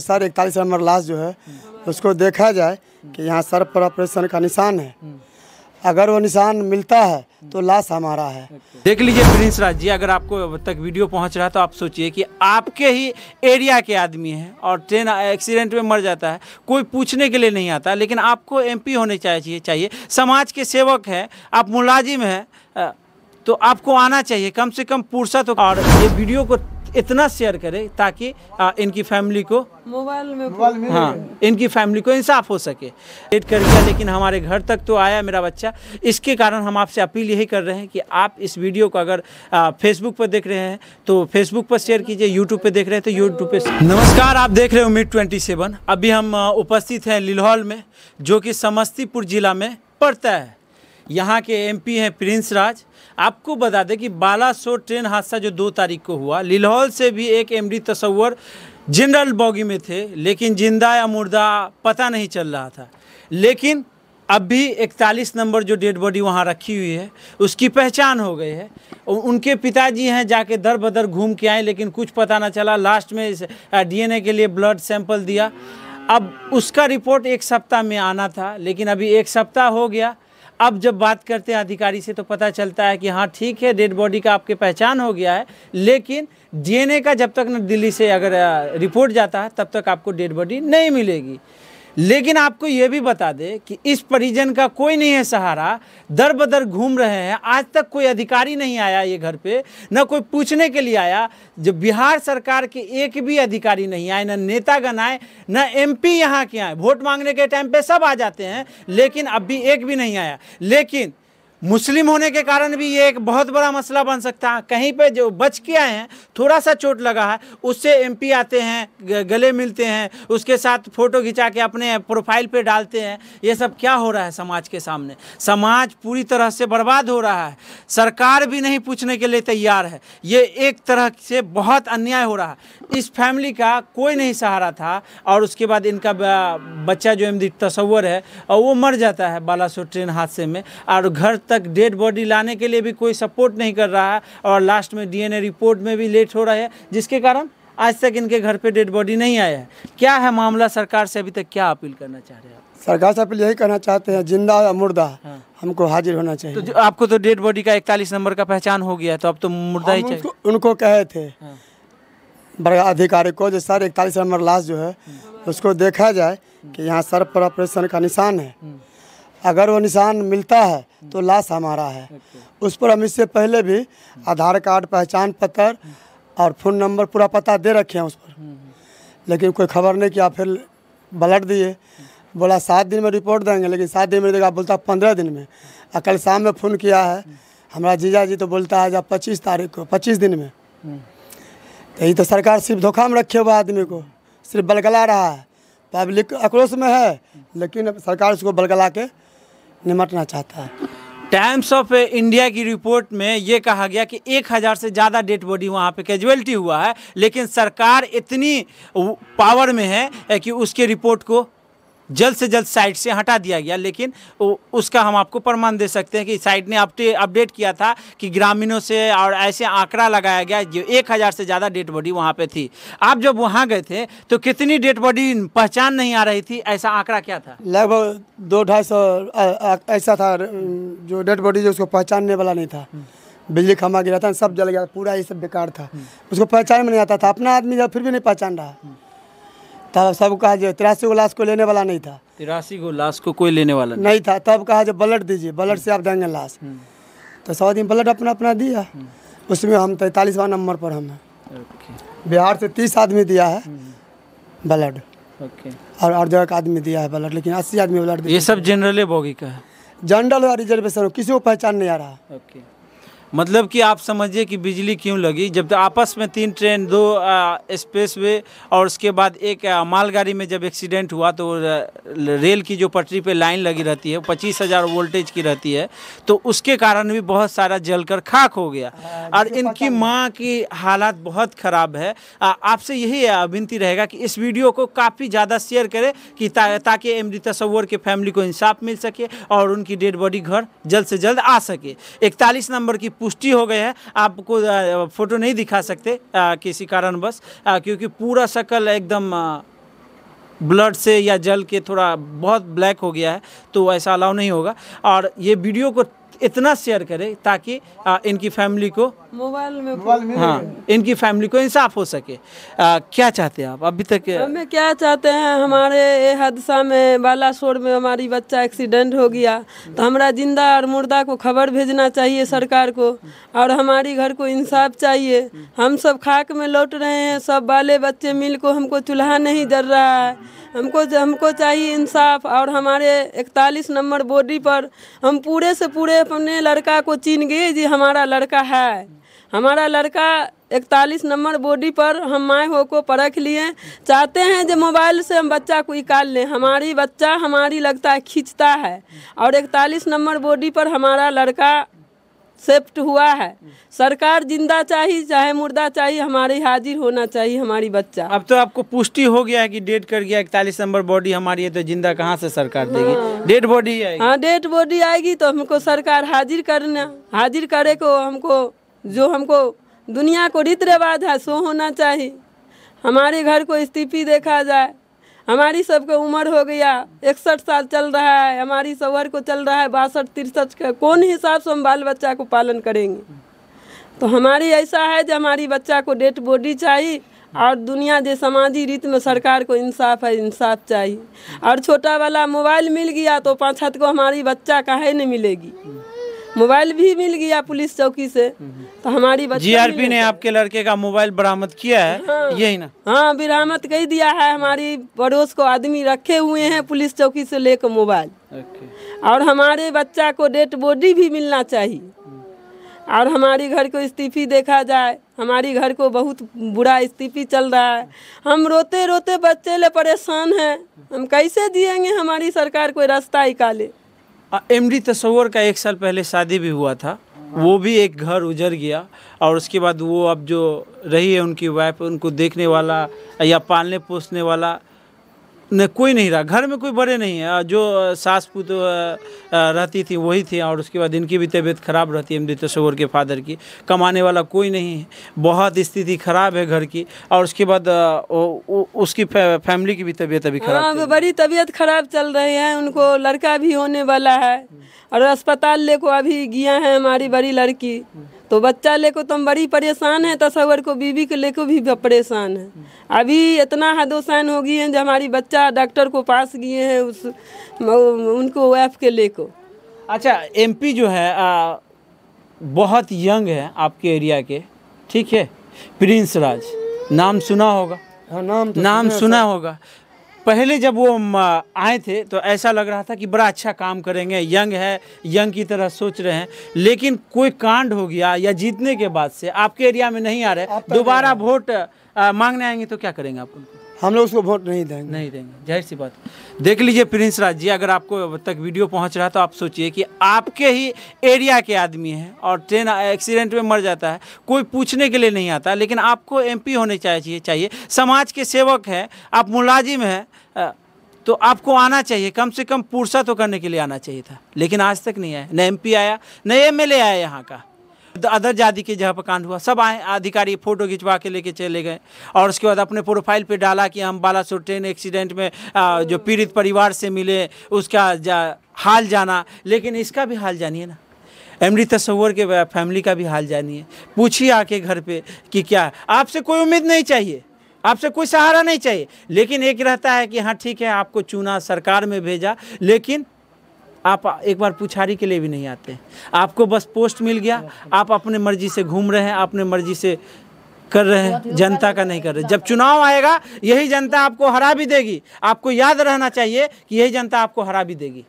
Sir इकतालीस number लाश जो है हम्म। उसको देखा जाए कि यहाँ हम्म। सर पर ऑपरेशन का निशान है हम्म। अगर वो निशान मिलता है तो लाश हमारा है अच्छा। देख लीजिए प्रिंस राज जी अगर आपको अब तक वीडियो पहुंच रहा है तो आप सोचिए कि आपके ही एरिया के आदमी हैं और ट्रेन एक्सीडेंट में मर जाता है कोई पूछने के लिए नहीं आता लेकिन आपको एमपी होने चाहिए चाहिए समाज के सेवक हैं आप मुलाजिम हैं तो आपको आना चाहिए कम से कम पुरसत और ये वीडियो को इतना शेयर करें ताकि इनकी फैमिली को मोबाइल में हाँ इनकी फैमिली को इंसाफ हो सके डेट कर दिया लेकिन हमारे घर तक तो आया मेरा बच्चा इसके कारण हम आपसे अपील यही कर रहे हैं कि आप इस वीडियो को अगर फेसबुक पर देख रहे हैं तो फेसबुक पर शेयर कीजिए यूट्यूब पर देख रहे हैं तो यूट्यूब पर नमस्कार आप देख रहे हो उम्मीद ट्वेंटी सेवन अभी हम उपस्थित हैं लिलहौल में जो कि समस्तीपुर जिला में पड़ता है यहाँ के एमपी हैं प्रिंस राज आपको बता दें कि बालासोर ट्रेन हादसा जो दो तारीख को हुआ लिलहौल से भी एक एमडी तस्वर जनरल बॉगी में थे लेकिन जिंदा या मुर्दा पता नहीं चल रहा था लेकिन अब भी इकतालीस नंबर जो डेड बॉडी वहाँ रखी हुई है उसकी पहचान हो गई है उनके पिताजी हैं जाके दर बदर घूम के आए लेकिन कुछ पता ना चला लास्ट में डीएनए के लिए ब्लड सैंपल दिया अब उसका रिपोर्ट एक सप्ताह में आना था लेकिन अभी एक सप्ताह हो गया अब जब बात करते हैं अधिकारी से तो पता चलता है कि हाँ ठीक है डेड बॉडी का आपके पहचान हो गया है लेकिन डीएनए का जब तक न दिल्ली से अगर रिपोर्ट जाता है तब तक आपको डेड बॉडी नहीं मिलेगी लेकिन आपको ये भी बता दें कि इस परिजन का कोई नहीं है सहारा दर बदर घूम रहे हैं आज तक कोई अधिकारी नहीं आया ये घर पे न कोई पूछने के लिए आया जो बिहार सरकार के एक भी अधिकारी नहीं आए न नेतागण आए न एमपी यहाँ के आए वोट मांगने के टाइम पे सब आ जाते हैं लेकिन अब भी एक भी नहीं आया लेकिन मुस्लिम होने के कारण भी ये एक बहुत बड़ा मसला बन सकता है कहीं पे जो बच के आए हैं थोड़ा सा चोट लगा है उससे एमपी आते हैं गले मिलते हैं उसके साथ फ़ोटो खिंचा के अपने प्रोफाइल पे डालते हैं ये सब क्या हो रहा है समाज के सामने समाज पूरी तरह से बर्बाद हो रहा है सरकार भी नहीं पूछने के लिए तैयार है ये एक तरह से बहुत अन्याय हो रहा है इस फैमिली का कोई नहीं सहारा था और उसके बाद इनका बच्चा जो एमदी तस्वर है और वो मर जाता है बालासोर ट्रेन हादसे में और घर तक डेड बॉडी लाने के लिए भी कोई सपोर्ट नहीं कर रहा है और लास्ट में डीएनए रिपोर्ट में भी लेट हो रहा है जिसके कारण आज तक इनके घर पे डेड बॉडी नहीं आया है क्या है मामला सरकार से अभी तक क्या अपील करना चाह रहे हैं सरकार से अपील यही करना चाहते हैं जिंदा या मुर्दा हाँ। हमको हाजिर होना चाहिए तो आपको तो डेड बॉडी का इकतालीस नंबर का पहचान हो गया तो अब तो मुर्दा ही चाहिए उनको कहे थे हाँ। बड़ा अधिकारी को जो सर इकतालीस नंबर लाश जो है हाँ। उसको देखा जाए कि यहाँ सर पर ऑपरेशन का निशान है हाँ। अगर वो निशान मिलता है तो लाश हमारा है अच्छा। उस पर हम इससे पहले भी आधार कार्ड पहचान पत्र और फ़ोन नंबर पूरा पता दे रखे हैं उस पर लेकिन कोई खबर नहीं किया फिर बलट दिए बोला सात दिन में रिपोर्ट देंगे लेकिन सात दिन में देगा बोलता पंद्रह दिन में और कल शाम में फ़ोन किया है हमारा जीजा जी तो बोलता है जब पच्चीस तारीख को पच्चीस दिन में तो ये तो सरकार सिर्फ धोखा में रखे हुआ आदमी को सिर्फ बलगला रहा है पब्लिक आक्रोश में है लेकिन सरकार उसको बलगला के निमटना चाहता है टाइम्स ऑफ इंडिया की रिपोर्ट में ये कहा गया कि एक हज़ार से ज़्यादा डेड बॉडी वहाँ पे कैजुअलिटी हुआ है लेकिन सरकार इतनी पावर में है कि उसके रिपोर्ट को जल्द से जल्द साइट से हटा दिया गया लेकिन उसका हम आपको प्रमाण दे सकते हैं कि साइट ने अपडेट किया था कि ग्रामीणों से और ऐसे आंकड़ा लगाया गया जो एक हज़ार से ज़्यादा डेड बॉडी वहाँ पे थी आप जब वहाँ गए थे तो कितनी डेड बॉडी पहचान नहीं आ रही थी ऐसा आंकड़ा क्या था लगभग दो ढाई सौ ऐसा था जो डेड बॉडी जो उसको पहचानने वाला नहीं था हम्म। बिजली खम्मा गिरा था सब जल गया पूरा ये सब बेकार था हम्म। उसको पहचान में नहीं आता था अपना आदमी जब फिर भी नहीं पहचान रहा हम्म। तब सब कहा जो तिरासी को लाश को लेने वाला नहीं था तिरासी को लाश को कोई लेने वाला नहीं, नहीं था तब कहा जो ब्लड दीजिए ब्लड से आप देंगे लाश हम्म। तो सौ दिन ब्लड अपना अपना दिया हम्म। उसमें हम तैतालीसवा नंबर पर हम हैं बिहार से तीस आदमी दिया है हम्म। ब्लड और हर जगह का आदमी दिया है ब्लड लेकिन अस्सी आदमी ब्लड ये सब जनरल बोगी का है जनरल और रिजर्वेशन किसी को पहचान नहीं आ रहा ओके मतलब कि आप समझिए कि बिजली क्यों लगी जब तो आपस में तीन ट्रेन दो स्पेस वे और उसके बाद एक मालगाड़ी में जब एक्सीडेंट हुआ तो रेल की जो पटरी पे लाइन लगी रहती है पच्चीस हज़ार वोल्टेज की रहती है तो उसके कारण भी बहुत सारा जलकर खाक हो गया हाँ, और इनकी माँ की हालात बहुत ख़राब है आपसे यही विनती रहेगा कि इस वीडियो को काफ़ी ज़्यादा शेयर करें कि ता, ताकि अमृता सवर के फैमिली को इंसाफ मिल सके और उनकी डेड बॉडी घर जल्द से जल्द आ सके इकतालीस नंबर की पुष्टि हो गई है आपको फ़ोटो नहीं दिखा सकते किसी कारणवश क्योंकि पूरा शक्ल एकदम ब्लड से या जल के थोड़ा बहुत ब्लैक हो गया है तो ऐसा अलाउ नहीं होगा और ये वीडियो को इतना शेयर करें ताकि आ, इनकी फैमिली को मोबाइल में हाँ इनकी फैमिली को इंसाफ हो सके आ, क्या चाहते हैं आप अभी तक हमें क्या चाहते हैं हमारे हादसा में बालासोर में हमारी बच्चा एक्सीडेंट हो गया तो हमारा जिंदा और मुर्दा को खबर भेजना चाहिए सरकार को और हमारी घर को इंसाफ चाहिए हम सब खाक में लौट रहे हैं सब बाले बच्चे मिल को हमको चूल्हा नहीं जर रहा है हमको हमको चाहिए इंसाफ और हमारे इकतालीस नंबर बॉडी पर हम पूरे से पूरे अपने लड़का को चीन गए जी हमारा लड़का है हमारा लड़का इकतालीस नंबर बॉडी पर हम माए हो को परख लिए चाहते हैं जो मोबाइल से हम बच्चा को निकाल लें हमारी बच्चा हमारी लगता है खींचता है और इकतालीस नंबर बॉडी पर हमारा लड़का सेफ्ट हुआ है सरकार जिंदा चाहिए चाहे मुर्दा चाहिए हमारे हाजिर होना चाहिए हमारी बच्चा अब तो आपको पुष्टि हो गया है कि डेट कर गया इकतालीस नंबर बॉडी हमारी है तो जिंदा कहाँ से सरकार देगी हाँ। डेड बॉडी हाँ डेड बॉडी आएगी तो हमको सरकार हाजिर करना हाजिर करे को हमको जो हमको दुनिया को रीत रिवाज है सो होना चाहिए हमारे घर को स्थिति देखा जाए हमारी सबको उम्र हो गया इकसठ साल चल रहा है हमारी सवर को चल रहा है बासठ तिरसठ का कौन हिसाब से हम बाल बच्चा को पालन करेंगे तो हमारी ऐसा है जो हमारी बच्चा को डेट बॉडी चाहिए और दुनिया जो समाजी रीत में सरकार को इंसाफ है इंसाफ चाहिए और छोटा वाला मोबाइल मिल गया तो पाँच हथ को हमारी बच्चा कहे नहीं मिलेगी मोबाइल भी मिल गया पुलिस चौकी से तो हमारी जीआरपी ने तो। आपके लड़के का मोबाइल बरामद किया है हाँ, यही ना हाँ बरामद कर दिया है हमारी पड़ोस को आदमी रखे हुए हैं पुलिस चौकी से लेकर मोबाइल और हमारे बच्चा को डेड बॉडी भी मिलना चाहिए और हमारी घर को इस्तीफी देखा जाए हमारी घर को बहुत बुरा इस्तीफी चल रहा है हम रोते रोते बच्चे ले परेशान हैं हम कैसे जिएंगे हमारी सरकार कोई रास्ता निकाले एम डी तस्वर का एक साल पहले शादी भी हुआ था वो भी एक घर उजर गया और उसके बाद वो अब जो रही है उनकी वाइफ उनको देखने वाला या पालने पोसने वाला नहीं कोई नहीं रहा घर में कोई बड़े नहीं है जो सास पुत रहती थी वही थी और उसके बाद इनकी भी तबीयत खराब रहती है अमृत सोवर के फादर की कमाने वाला कोई नहीं है बहुत स्थिति खराब है घर की और उसके बाद उसकी फैमिली की भी तबीयत अभी खराब हाँ, बड़ी तबीयत खराब चल रही है उनको लड़का भी होने वाला है और अस्पताल ले को अभी गया है हमारी बड़ी लड़की तो बच्चा लेको तो हम बड़ी परेशान है तस्वर को बीवी के लेको भी परेशान है अभी इतना हदोसैन हो गई है जो हमारी बच्चा डॉक्टर को पास गए हैं उस उनको वाइफ के लेको अच्छा एमपी जो है आ, बहुत यंग है आपके एरिया के ठीक है प्रिंस राज नाम सुना होगा हाँ, नाम तो नाम सुना, सुना होगा पहले जब वो आए थे तो ऐसा लग रहा था कि बड़ा अच्छा काम करेंगे यंग है यंग की तरह सोच रहे हैं लेकिन कोई कांड हो गया या जीतने के बाद से आपके एरिया में नहीं आ रहे दोबारा वोट मांगने आएंगे तो क्या करेंगे आप उनको हम लोग उसको वोट नहीं देंगे नहीं देंगे जाहिर सी बात देख लीजिए प्रिंस राज जी अगर आपको अब तक वीडियो पहुंच रहा है तो आप सोचिए कि आपके ही एरिया के आदमी हैं और ट्रेन एक्सीडेंट में मर जाता है कोई पूछने के लिए नहीं आता लेकिन आपको एमपी होने चाहिए चाहिए समाज के सेवक हैं आप मुलाजिम हैं हाँ। तो आपको आना चाहिए कम से कम पुरसा तो करने के लिए आना चाहिए था लेकिन आज तक नहीं आया न एम आया न एम एल आया यहाँ का अदर जाति के जगह पर कांड हुआ सब आए अधिकारी फ़ोटो खिंचवा के लेके चले गए और उसके बाद अपने प्रोफाइल पे डाला कि हम बालासोर ट्रेन एक्सीडेंट में आ, जो पीड़ित परिवार से मिले उसका जा, हाल जाना लेकिन इसका भी हाल जानिए ना अमृत तस्वर के फैमिली का भी हाल जानिए पूछिए आके घर पे कि क्या आपसे कोई उम्मीद नहीं चाहिए आपसे कोई सहारा नहीं चाहिए लेकिन एक रहता है कि हाँ ठीक है आपको चुना सरकार में भेजा लेकिन आप एक बार पुछारी के लिए भी नहीं आते आपको बस पोस्ट मिल गया आप अपने मर्जी से घूम रहे हैं अपने मर्जी से कर रहे हैं जनता का नहीं कर रहे जब चुनाव आएगा यही जनता आपको हरा भी देगी आपको याद रहना चाहिए कि यही जनता आपको हरा भी देगी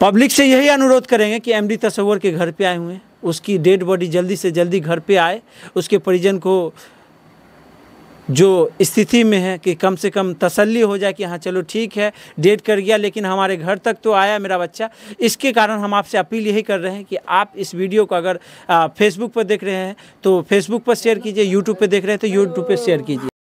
पब्लिक से यही अनुरोध करेंगे कि एमडी तस्वर के घर पे आए हुए हैं उसकी डेड बॉडी जल्दी से जल्दी घर पे आए उसके परिजन को जो स्थिति में है कि कम से कम तसल्ली हो जाए कि हाँ चलो ठीक है डेट कर गया लेकिन हमारे घर तक तो आया मेरा बच्चा इसके कारण हम आपसे अपील यही कर रहे हैं कि आप इस वीडियो को अगर फेसबुक पर देख रहे हैं तो फेसबुक पर शेयर कीजिए यूट्यूब पर देख रहे हैं तो यूट्यूब पर शेयर कीजिए